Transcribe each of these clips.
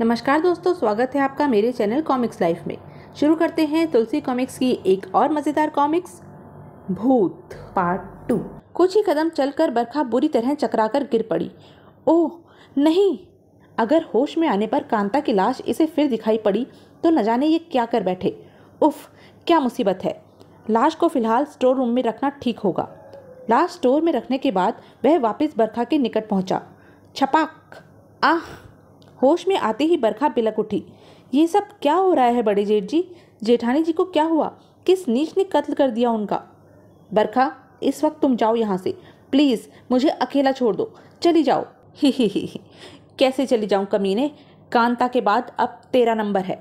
नमस्कार दोस्तों स्वागत है आपका मेरे चैनल कॉमिक्स लाइफ में शुरू करते हैं तुलसी कॉमिक्स की एक और मज़ेदार कॉमिक्स भूत पार्ट टू कुछ ही कदम चलकर बरखा बुरी तरह चकराकर गिर पड़ी ओह नहीं अगर होश में आने पर कांता की लाश इसे फिर दिखाई पड़ी तो न जाने ये क्या कर बैठे उफ क्या मुसीबत है लाश को फिलहाल स्टोर रूम में रखना ठीक होगा लाश स्टोर में रखने के बाद वह वापस बरखा के निकट पहुंचा छपाक आह होश में आते ही बरखा बिलक उठी ये सब क्या हो रहा है बड़े जेठ जी जेठानी जी को क्या हुआ किस नीच ने कत्ल कर दिया उनका बरखा इस वक्त तुम जाओ यहाँ से प्लीज़ मुझे अकेला छोड़ दो चली जाओ ही ही ही, ही। कैसे चली जाऊँ कमीने कांता के बाद अब तेरा नंबर है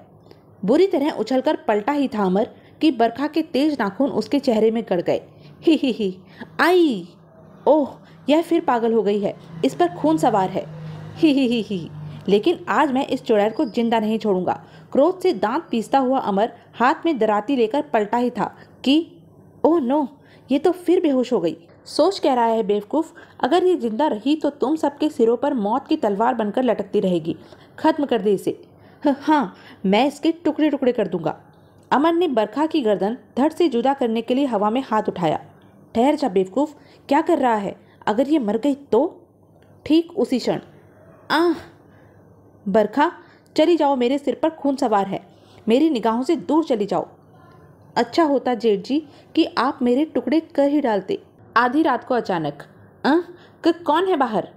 बुरी तरह उछलकर पलटा ही था अमर कि बरखा के तेज नाखून उसके चेहरे में गड़ गए ही ही ही आई ओह यह फिर पागल हो गई है इस पर खून सवार है ही ही ही ही लेकिन आज मैं इस चुड़ैल को जिंदा नहीं छोड़ूंगा क्रोध से दांत पीसता हुआ अमर हाथ में दराती लेकर पलटा ही था कि ओह नो ये तो फिर बेहोश हो गई सोच कह रहा है बेवकूफ़ अगर ये जिंदा रही तो तुम सबके सिरों पर मौत की तलवार बनकर लटकती रहेगी खत्म कर दे इसे हाँ मैं इसके टुकड़े टुकड़े कर दूंगा अमर ने बरखा की गर्दन धड़ से जुदा करने के लिए हवा में हाथ उठाया ठहर जा बेवकूफ़ क्या कर रहा है अगर ये मर गई तो ठीक उसी क्षण आह बरखा चली जाओ मेरे सिर पर खून सवार है मेरी निगाहों से दूर चली जाओ अच्छा होता जेठ जी कि आप मेरे टुकड़े कर ही डालते आधी रात को अचानक अं कौन है बाहर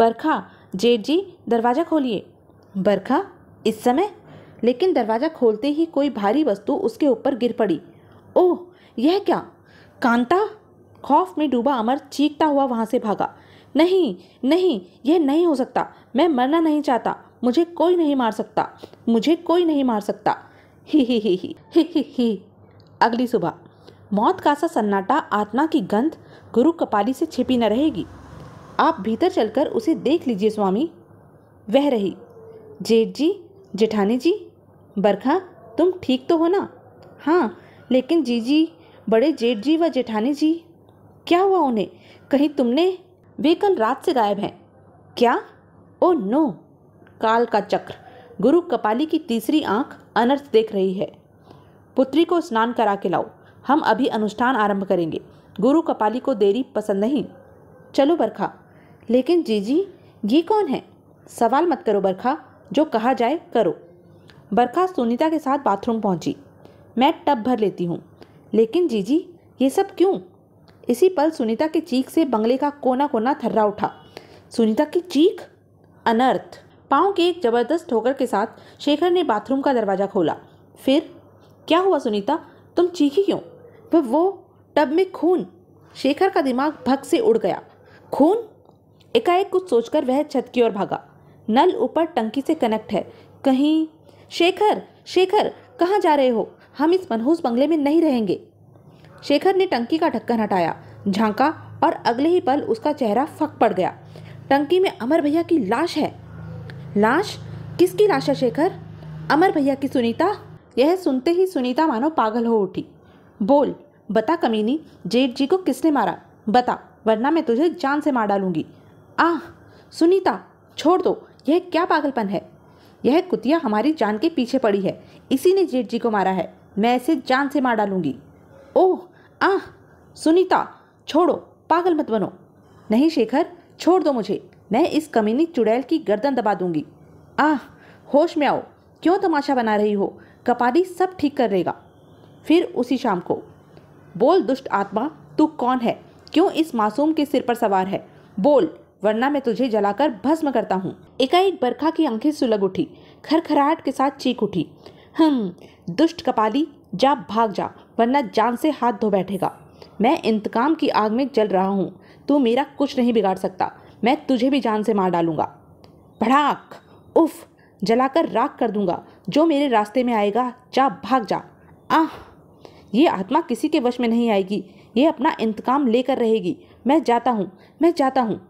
बरखा जेठ जी दरवाज़ा खोलिए बरखा इस समय लेकिन दरवाज़ा खोलते ही कोई भारी वस्तु उसके ऊपर गिर पड़ी ओह यह क्या कांता खौफ में डूबा अमर चीखता हुआ वहाँ से भागा नहीं नहीं यह नहीं हो सकता मैं मरना नहीं चाहता मुझे कोई नहीं मार सकता मुझे कोई नहीं मार सकता ही ही ही ही ही ही ही अगली सुबह मौत का सा सन्नाटा आत्मा की गंध गुरु कपाली से छिपी न रहेगी आप भीतर चलकर उसे देख लीजिए स्वामी वह रही जेठ जी जेठानी जी बरखा तुम ठीक तो हो ना हाँ लेकिन जीजी बड़े जेठ जी व जेठानी जी क्या हुआ उन्हें कहीं तुमने वे कल रात से गायब हैं क्या ओ नो काल का चक्र गुरु कपाली की तीसरी आंख अनर्थ देख रही है पुत्री को स्नान करा के लाओ हम अभी अनुष्ठान आरंभ करेंगे गुरु कपाली को देरी पसंद नहीं चलो बरखा लेकिन जीजी ये कौन है सवाल मत करो बरखा जो कहा जाए करो बरखा सुनीता के साथ बाथरूम पहुंची मैं टब भर लेती हूँ लेकिन जीजी ये सब क्यों इसी पल सुनीता की चीख से बंगले का कोना कोना थर्रा उठा सुनीता की चीख अनर्थ पाँव के एक जबरदस्त ठोकर के साथ शेखर ने बाथरूम का दरवाज़ा खोला फिर क्या हुआ सुनीता तुम चीखी क्यों पर वो टब में खून शेखर का दिमाग भग से उड़ गया खून एकाएक कुछ सोचकर वह छत की ओर भागा नल ऊपर टंकी से कनेक्ट है कहीं शेखर शेखर कहाँ जा रहे हो हम इस मनहूस बंगले में नहीं रहेंगे शेखर ने टंकी का ढक्कन हटाया झांका और अगले ही पल उसका चेहरा फक पड़ गया टंकी में अमर भैया की लाश है लाश किसकी लाश है शेखर अमर भैया की सुनीता यह सुनते ही सुनीता मानो पागल हो उठी बोल बता कमीनी जेठ जी को किसने मारा बता वरना मैं तुझे जान से मार डालूंगी आह सुनीता छोड़ दो यह क्या पागलपन है यह कुतिया हमारी जान के पीछे पड़ी है इसी ने जेठ जी को मारा है मैं इसे जान से मार डालूंगी ओह आह सुनीता छोड़ो पागल मत बनो नहीं शेखर छोड़ दो मुझे मैं इस कमीनी चुड़ैल की गर्दन दबा दूंगी आह होश में आओ क्यों तमाशा बना रही हो कपाली सब ठीक कर देगा फिर उसी शाम को बोल दुष्ट आत्मा तू कौन है क्यों इस मासूम के सिर पर सवार है बोल वरना मैं तुझे जलाकर भस्म करता हूँ एकाएक बरखा की आंखें सुलग उठी खरखराहट के साथ चीख उठी हम हम्म, दुष्ट कपाली जा भाग जा वरना जान से हाथ धो बैठेगा मैं इंतकाम की आग में जल रहा हूँ तू मेरा कुछ नहीं बिगाड़ सकता मैं तुझे भी जान से मार डालूंगा भड़ाक उफ जलाकर राख कर दूंगा जो मेरे रास्ते में आएगा जा भाग जा आह ये आत्मा किसी के वश में नहीं आएगी ये अपना इंतकाम लेकर रहेगी मैं जाता हूँ मैं जाता हूँ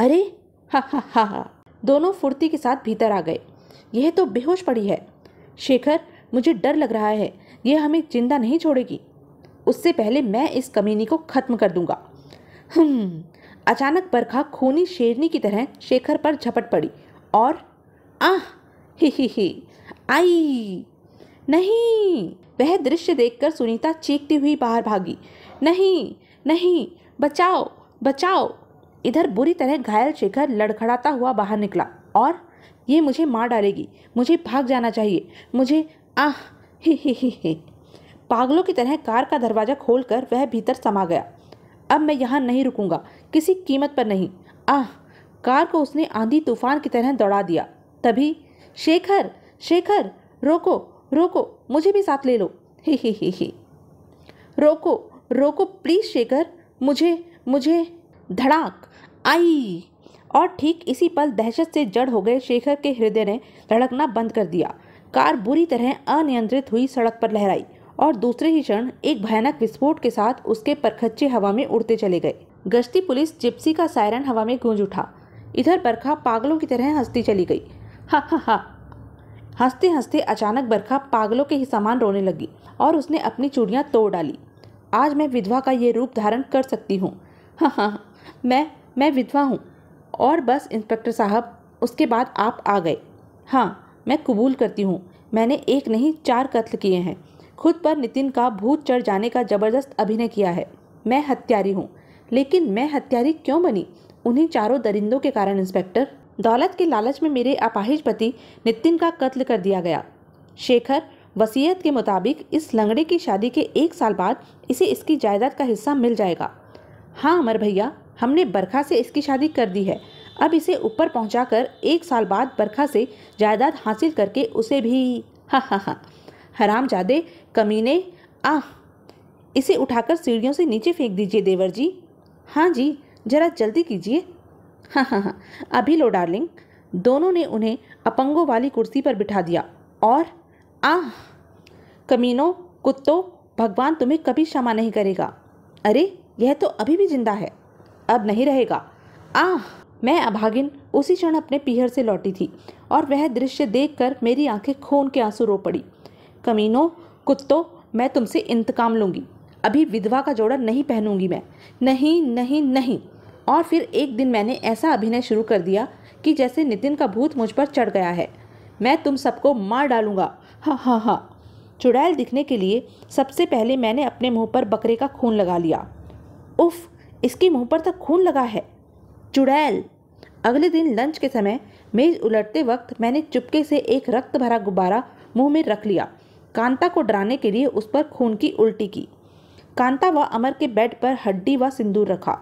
अरे हा हा हा हा दोनों फुर्ती के साथ भीतर आ गए यह तो बेहोश पड़ी है शेखर मुझे डर लग रहा है ये हमें जिंदा नहीं छोड़ेगी उससे पहले मैं इस कमीनी को खत्म कर दूंगा हम हम्म, अचानक बरखा खूनी शेरनी की तरह शेखर पर झपट पड़ी और आह ही ही ही आई नहीं वह दृश्य देखकर सुनीता चीखती हुई बाहर भागी नहीं नहीं बचाओ बचाओ इधर बुरी तरह घायल शेखर लड़खड़ाता हुआ बाहर निकला और ये मुझे मार डालेगी मुझे भाग जाना चाहिए मुझे आह ही पागलों की तरह कार का दरवाज़ा खोलकर वह भीतर समा गया अब मैं यहाँ नहीं रुकूंगा किसी कीमत पर नहीं आह कार को उसने आंधी तूफान की तरह दौड़ा दिया तभी शेखर शेखर रोको रोको मुझे भी साथ ले लो ही ही रोको रोको प्लीज़ शेखर मुझे मुझे धड़ाक आई और ठीक इसी पल दहशत से जड़ हो गए शेखर के हृदय ने धड़कना बंद कर दिया कार बुरी तरह अनियंत्रित हुई सड़क पर लहराई और दूसरे ही क्षण एक भयानक विस्फोट के साथ उसके परखच्चे हवा में उड़ते चले गए गश्ती पुलिस जिप्सी का सायरन हवा में गूंज उठा इधर बरखा पागलों की तरह हंसती चली गई हा हा हंसते हंसते अचानक बरखा पागलों के ही समान रोने लगी और उसने अपनी चूड़ियाँ तोड़ डाली आज मैं विधवा का ये रूप धारण कर सकती हूँ हाँ हाँ मैं मैं विधवा हूँ और बस इंस्पेक्टर साहब उसके बाद आप आ गए हाँ मैं कबूल करती हूँ मैंने एक नहीं चार कत्ल किए हैं खुद पर नितिन का भूत चढ़ जाने का जबरदस्त अभिनय किया है मैं हत्यारी हूँ लेकिन मैं हत्यारी क्यों बनी उन्हीं चारों दरिंदों के कारण इंस्पेक्टर दौलत के लालच में मेरे अपाहिज पति नितिन का कत्ल कर दिया गया शेखर वसीयत के मुताबिक इस लंगड़े की शादी के एक साल बाद इसे इसकी जायदाद का हिस्सा मिल जाएगा हाँ अमर भैया हमने बरखा से इसकी शादी कर दी है अब इसे ऊपर पहुंचाकर एक साल बाद बरखा से जायदाद हासिल करके उसे भी हा हा हा हराम जादे कमीने आह इसे उठाकर सीढ़ियों से नीचे फेंक दीजिए देवर जी हाँ जी जरा जल्दी कीजिए हाँ हाँ हाँ अभी लो डार्लिंग दोनों ने उन्हें अपंगों वाली कुर्सी पर बिठा दिया और आह कमीनों कुत्तों भगवान तुम्हें कभी क्षमा नहीं करेगा अरे यह तो अभी भी जिंदा है अब नहीं रहेगा आह मैं अभागिन उसी क्षण अपने पीहर से लौटी थी और वह दृश्य देखकर मेरी आंखें खून के आंसू रो पड़ी कमीनों कुत्तों मैं तुमसे इंतकाम लूँगी अभी विधवा का जोड़ा नहीं पहनूंगी मैं नहीं नहीं नहीं और फिर एक दिन मैंने ऐसा अभिनय शुरू कर दिया कि जैसे नितिन का भूत मुझ पर चढ़ गया है मैं तुम सबको मार डालूंगा हाँ हाँ हाँ चुड़ैल दिखने के लिए सबसे पहले मैंने अपने मुंह पर बकरे का खून लगा लिया उफ इसके मुंह पर तो खून लगा है चुड़ैल अगले दिन लंच के समय मेज उलटते वक्त मैंने चुपके से एक रक्त भरा गुब्बारा मुंह में रख लिया कांता को डराने के लिए उस पर खून की उल्टी की कांता व अमर के बेड पर हड्डी व सिंदूर रखा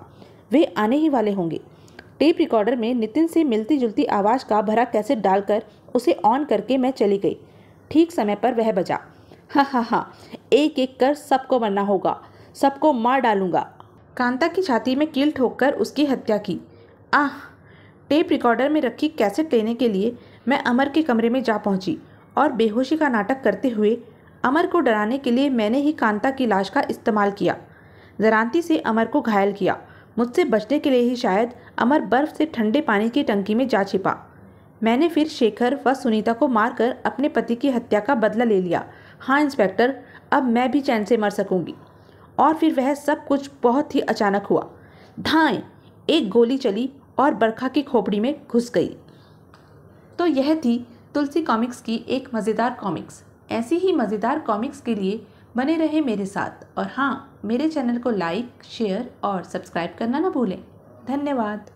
वे आने ही वाले होंगे टेप रिकॉर्डर में नितिन से मिलती जुलती आवाज़ का भरा कैसे डालकर उसे ऑन करके मैं चली गई ठीक समय पर वह बजा हाँ हाँ हाँ एक एक कर सबको मरना होगा सबको मार डालूंगा कांता की छाती में कील ठोककर उसकी हत्या की आह टेप रिकॉर्डर में रखी कैसेट लेने के लिए मैं अमर के कमरे में जा पहुंची और बेहोशी का नाटक करते हुए अमर को डराने के लिए मैंने ही कांता की लाश का इस्तेमाल किया जरानती से अमर को घायल किया मुझसे बचने के लिए ही शायद अमर बर्फ से ठंडे पानी की टंकी में जा छिपा मैंने फिर शेखर व सुनीता को मारकर अपने पति की हत्या का बदला ले लिया हाँ इंस्पेक्टर अब मैं भी चैन से मर सकूंगी और फिर वह सब कुछ बहुत ही अचानक हुआ धाएँ एक गोली चली और बरखा की खोपड़ी में घुस गई तो यह थी तुलसी कॉमिक्स की एक मज़ेदार कॉमिक्स ऐसी ही मज़ेदार कॉमिक्स के लिए बने रहे मेरे साथ और हाँ मेरे चैनल को लाइक शेयर और सब्सक्राइब करना ना भूलें धन्यवाद